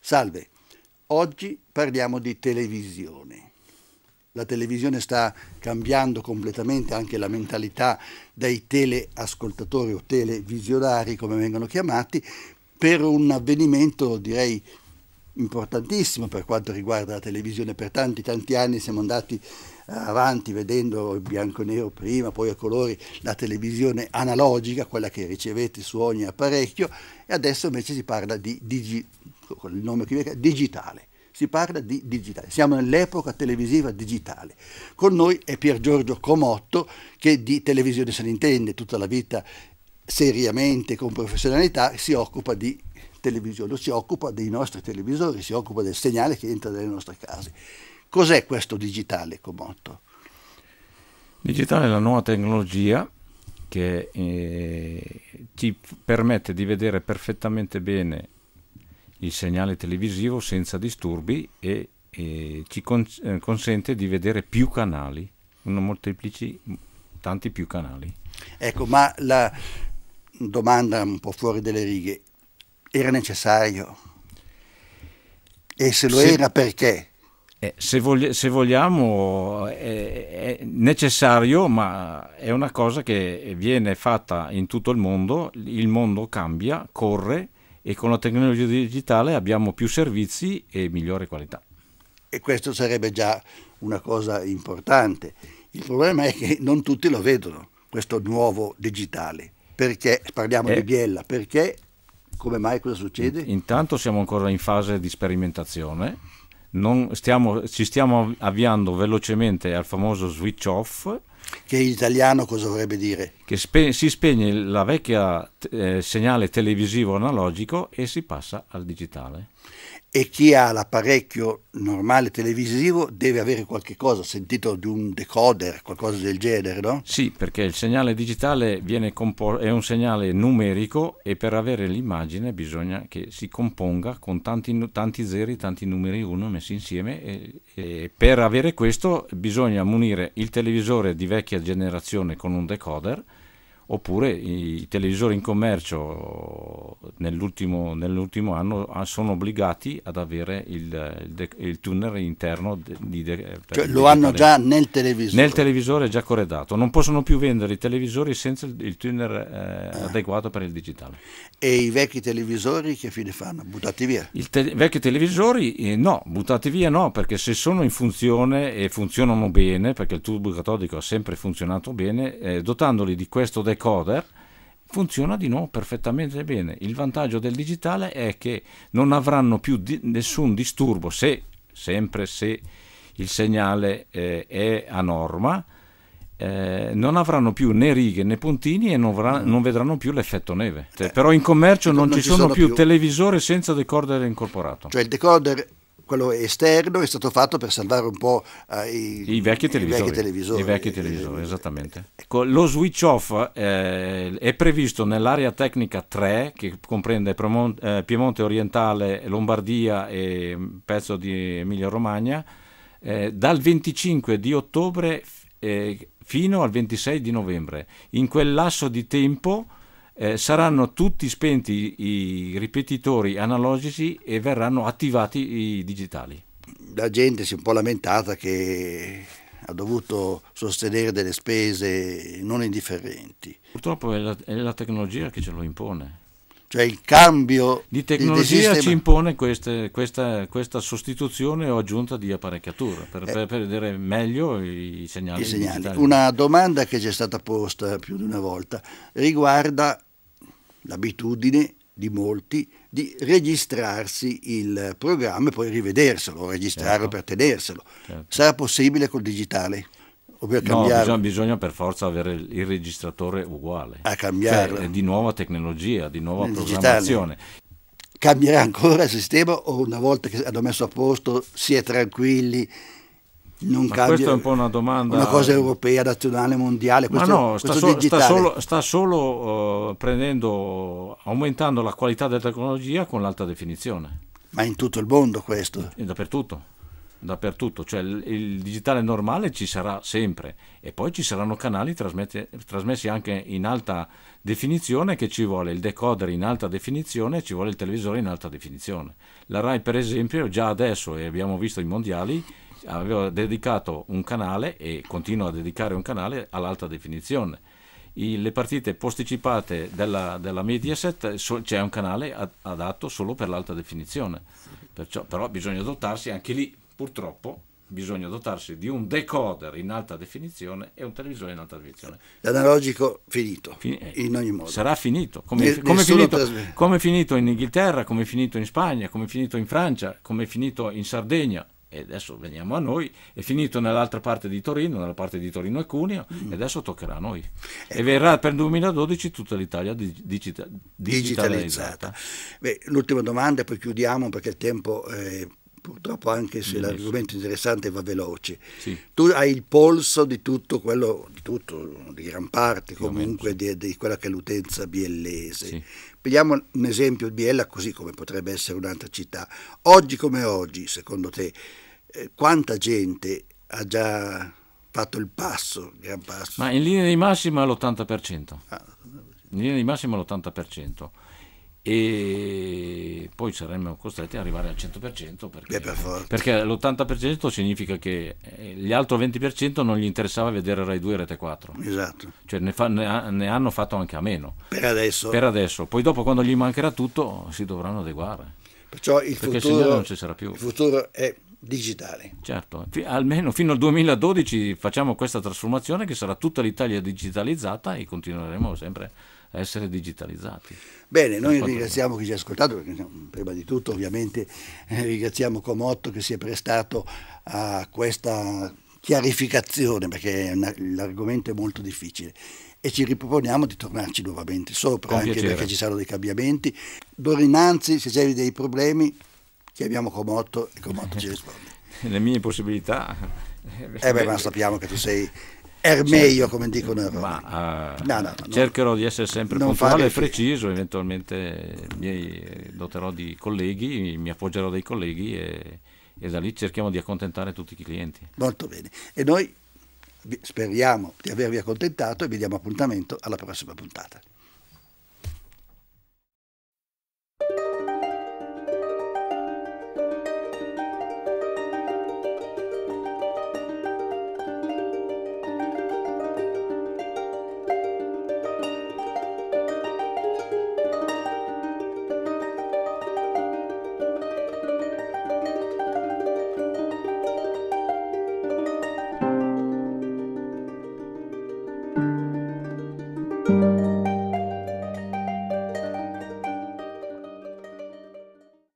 Salve, oggi parliamo di televisione. La televisione sta cambiando completamente anche la mentalità dei teleascoltatori o televisionari, come vengono chiamati, per un avvenimento direi importantissimo per quanto riguarda la televisione, per tanti tanti anni siamo andati avanti vedendo il bianco e nero prima, poi a colori la televisione analogica, quella che ricevete su ogni apparecchio e adesso invece si parla di digi, con il nome che viene, digitale. Si parla di digitale, siamo nell'epoca televisiva digitale. Con noi è Pier Giorgio Comotto che di televisione se ne intende tutta la vita seriamente, con professionalità, si occupa di televisore, si occupa dei nostri televisori, si occupa del segnale che entra nelle nostre case. Cos'è questo digitale, Comotto? Digitale è la nuova tecnologia che eh, ci permette di vedere perfettamente bene il segnale televisivo senza disturbi e, e ci cons- eh, consente di vedere più canali, una molteplici, tanti più canali. Ecco, ma la domanda un po' fuori delle righe, era necessario. E se lo se, era perché? Eh, se, vogli, se, vogliamo, è, è necessario, ma è una cosa che viene fatta in tutto il mondo, il mondo cambia, corre e con la tecnologia digitale abbiamo più servizi e migliore qualità. E questo sarebbe già una cosa importante. Il problema è che non tutti lo vedono, questo nuovo digitale. Perché, parliamo eh. di Biella, perché come mai cosa succede? Intanto siamo ancora in fase di sperimentazione, stiamo, ci stiamo avviando velocemente al famoso switch off. Che in italiano cosa vorrebbe dire? che spe- si spegne la vecchia eh, segnale televisivo analogico e si passa al digitale. E chi ha l'apparecchio normale televisivo deve avere qualche cosa, sentito di un decoder, qualcosa del genere, no? Sì, perché il segnale digitale compor- è un segnale numerico e per avere l'immagine bisogna che si componga con tanti, tanti zeri, tanti numeri uno messi insieme e, e per avere questo bisogna munire il televisore di vecchia generazione con un decoder oppure i, televisori in commercio nell'ultimo, nell'ultimo, anno ah, sono obbligati ad avere il, il, il tunnel interno de, di de, cioè, lo hanno già nel televisore nel televisore già corredato non possono più vendere i televisori senza il, il tunnel eh, ah. adeguato per il digitale e i vecchi televisori che fine fanno? buttati via? i te- vecchi televisori eh, no buttati via no perché se sono in funzione e funzionano bene perché il tubo catodico ha sempre funzionato bene eh, dotandoli di questo deck recorder funziona di nuovo perfettamente bene. Il vantaggio del digitale è che non avranno più di nessun disturbo se, sempre se il segnale eh, è a norma, eh, non avranno più né righe né puntini e non, avrà, non vedranno più l'effetto neve. Eh, Però in commercio eh, non, non ci sono, sono più, televisore senza decoder incorporato. Cioè il decoder quello esterno è stato fatto per salvare un po' eh, i, I, vecchi i, vecchi televisori. I vecchi televisori, esattamente. Ecco, lo switch off eh, è previsto nell'area tecnica 3 che comprende Piemonte, eh, Piemonte orientale, Lombardia e un pezzo di Emilia Romagna eh, dal 25 di ottobre fino al 26 di novembre. In quel lasso di tempo eh, saranno tutti spenti i ripetitori analogici e verranno attivati i digitali. La gente si è un po' lamentata che ha dovuto sostenere delle spese non indifferenti. Purtroppo è la, è la tecnologia che ce lo impone. Cioè il cambio di tecnologia di ci impone queste, questa, questa, sostituzione o aggiunta di apparecchiature per, eh, per vedere meglio i segnali. I segnali. Una domanda che ci è stata posta più di una volta riguarda l'abitudine di molti di registrarsi il programma e poi rivederselo, registrarlo certo. per tenerselo. Certo. Sarà possibile col digitale? no, bisogna, bisogna, per forza avere il registratore uguale. A cambiare. Cioè, di nuova tecnologia, di nuova Nel programmazione. Digitale. Cambierà ancora il sistema o una volta che hanno messo a posto si è tranquilli non Ma cambia. Questa è un po' una domanda. Una cosa europea, nazionale, mondiale. Questo, Ma no, sta, so, sta solo, sta solo uh, prendendo, aumentando la qualità della tecnologia con l'alta definizione. Ma in tutto il mondo questo? E dappertutto. Dappertutto, cioè il, il, digitale normale ci sarà sempre e poi ci saranno canali trasmessi anche in alta definizione che ci vuole il decoder in alta definizione e ci vuole il televisore in alta definizione. La RAI per esempio già adesso, e abbiamo visto i mondiali, aveva dedicato un canale e continua a dedicare un canale all'alta definizione. I, le partite posticipate della, della Mediaset so, c'è un canale ad, adatto solo per l'alta definizione, Perciò, però bisogna dotarsi anche lì, purtroppo, bisogna dotarsi di un decoder in alta definizione e un televisore in alta definizione. L'analogico finito, fin- eh, in ogni modo. Sarà finito, come, ne, come, finito come, finito, in Inghilterra, come finito in Spagna, come finito in Francia, come finito in Sardegna e adesso veniamo a noi, è finito nell'altra parte di Torino, nella parte di Torino e Cuneo, mm. e adesso toccherà a noi. Eh. e verrà per il 2012 tutta l'Italia digita- digitalizzata. Beh, l'ultima domanda, poi chiudiamo perché il tempo... è... Eh, purtroppo anche se l'argomento è interessante va veloce. Sì. Tu hai il polso di tutto quello, di tutto, di gran parte comunque di, di, quella che è l'utenza biellese. Sì Prendiamo un esempio di Biella così come potrebbe essere un'altra città. Oggi come oggi, secondo te, eh, quanta gente ha già fatto il passo, il passo? Ma in linea di massima l'80%. Ah, in linea di massima l'80%. E poi saremmo costretti ad arrivare al 100% perché, per perché l'80% significa che eh, gli altri 20% non gli interessava vedere Rai 2 e Rete 4. Esatto. Cioè ne, fa, ne, ha, ne, hanno fatto anche a meno. Per adesso. Per adesso. Poi dopo quando gli mancherà tutto si dovranno adeguare. Perciò il perché futuro, non ci sarà più. Il futuro è digitale. Certo, almeno fino al 2012 facciamo questa trasformazione che sarà tutta l'Italia digitalizzata e continueremo sempre essere digitalizzati. Bene, noi ringraziamo chi ci ha ascoltato, perché prima di tutto ovviamente eh, ringraziamo Comotto che si è prestato a questa chiarificazione, perché l'argomento è molto difficile e ci riproponiamo di tornarci nuovamente sopra, Con anche piacere. perché ci saranno dei cambiamenti. D'ora innanzi, se c'è dei problemi, chiamiamo Comotto e Comotto ci risponde. Le mie possibilità... Eh beh, ma sappiamo che tu sei Ermeio, certo. come dicono i Roma. Ma, uh, no, no, no, cercherò di essere sempre puntuale e preciso, eventualmente mi eh, doterò di colleghi, mi appoggerò dei colleghi e, e da lì cerchiamo di accontentare tutti i clienti. Molto bene. E noi speriamo di avervi accontentato e vi diamo appuntamento alla prossima puntata.